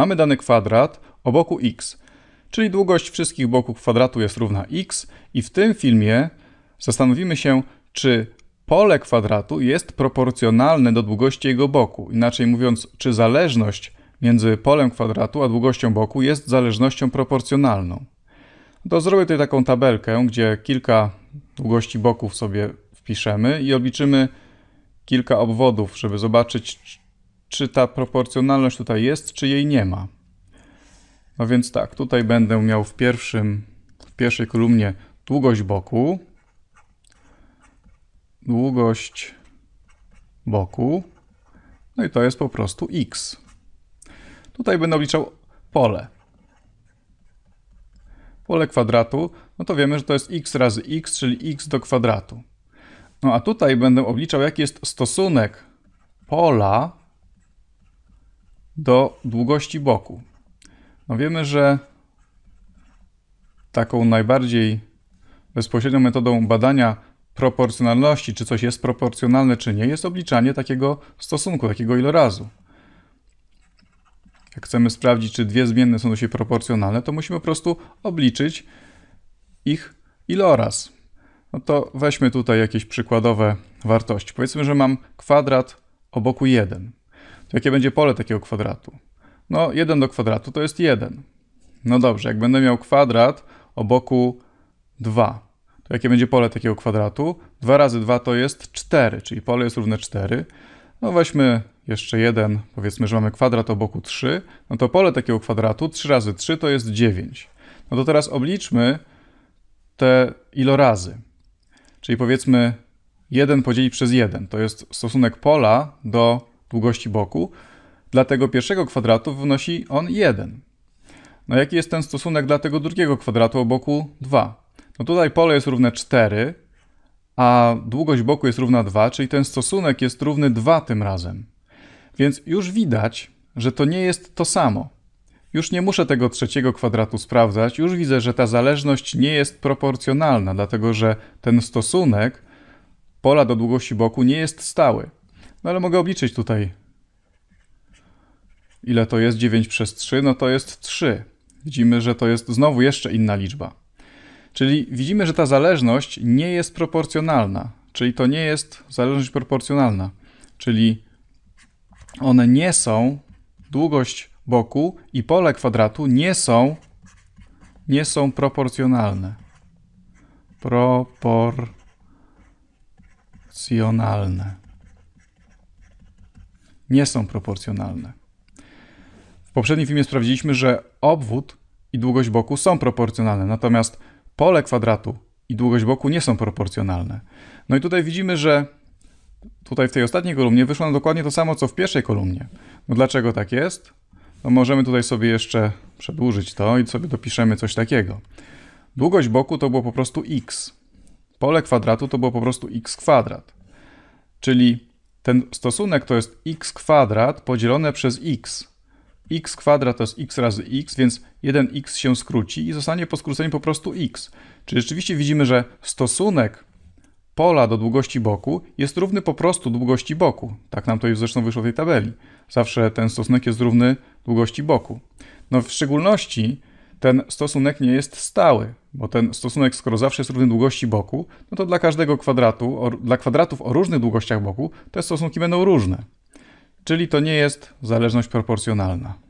Mamy dany kwadrat o boku x, czyli długość wszystkich boków kwadratu jest równa x i w tym filmie zastanowimy się, czy pole kwadratu jest proporcjonalne do długości jego boku. Inaczej mówiąc, czy zależność między polem kwadratu a długością boku jest zależnością proporcjonalną. To zrobię tutaj taką tabelkę, gdzie kilka długości boków sobie wpiszemy i obliczymy kilka obwodów, żeby zobaczyć, czy ta proporcjonalność tutaj jest, czy jej nie ma. No więc tak, tutaj będę miał w, pierwszym, w pierwszej kolumnie długość boku, długość boku, no i to jest po prostu x. Tutaj będę obliczał pole. Pole kwadratu, no to wiemy, że to jest x razy x, czyli x do kwadratu. No a tutaj będę obliczał, jaki jest stosunek pola do długości boku. No wiemy, że taką najbardziej bezpośrednią metodą badania proporcjonalności, czy coś jest proporcjonalne, czy nie, jest obliczanie takiego stosunku, takiego ilorazu. Jak chcemy sprawdzić, czy dwie zmienne są do siebie proporcjonalne, to musimy po prostu obliczyć ich iloraz. No to weźmy tutaj jakieś przykładowe wartości. Powiedzmy, że mam kwadrat o boku 1 jakie będzie pole takiego kwadratu? No, 1 do kwadratu to jest 1. No dobrze, jak będę miał kwadrat o boku 2, to jakie będzie pole takiego kwadratu? 2 razy 2 to jest 4, czyli pole jest równe 4. No weźmy jeszcze jeden, powiedzmy, że mamy kwadrat o boku 3, no to pole takiego kwadratu 3 razy 3 to jest 9. No to teraz obliczmy te ilorazy. Czyli powiedzmy 1 podzielić przez 1, to jest stosunek pola do długości boku, dla tego pierwszego kwadratu wynosi on 1. No jaki jest ten stosunek dla tego drugiego kwadratu o boku 2? No tutaj pole jest równe 4, a długość boku jest równa 2, czyli ten stosunek jest równy 2 tym razem. Więc już widać, że to nie jest to samo. Już nie muszę tego trzeciego kwadratu sprawdzać, już widzę, że ta zależność nie jest proporcjonalna, dlatego że ten stosunek pola do długości boku nie jest stały. No ale mogę obliczyć tutaj. Ile to jest 9 przez 3? No to jest 3. Widzimy, że to jest znowu jeszcze inna liczba. Czyli widzimy, że ta zależność nie jest proporcjonalna. Czyli to nie jest zależność proporcjonalna. Czyli one nie są, długość boku i pole kwadratu nie są, nie są proporcjonalne. Proporcjonalne nie są proporcjonalne. W poprzednim filmie sprawdziliśmy, że obwód i długość boku są proporcjonalne, natomiast pole kwadratu i długość boku nie są proporcjonalne. No i tutaj widzimy, że tutaj w tej ostatniej kolumnie wyszło nam dokładnie to samo, co w pierwszej kolumnie. No dlaczego tak jest? No możemy tutaj sobie jeszcze przedłużyć to i sobie dopiszemy coś takiego. Długość boku to było po prostu x. Pole kwadratu to było po prostu x kwadrat. Czyli ten stosunek to jest x kwadrat podzielone przez x. x kwadrat to jest x razy x, więc 1x się skróci i zostanie po skróceniu po prostu x. Czyli rzeczywiście widzimy, że stosunek pola do długości boku jest równy po prostu długości boku. Tak nam to już zresztą wyszło w tej tabeli. Zawsze ten stosunek jest równy długości boku. No w szczególności ten stosunek nie jest stały, bo ten stosunek, skoro zawsze jest równy długości boku, no to dla każdego kwadratu, o, dla kwadratów o różnych długościach boku, te stosunki będą różne. Czyli to nie jest zależność proporcjonalna.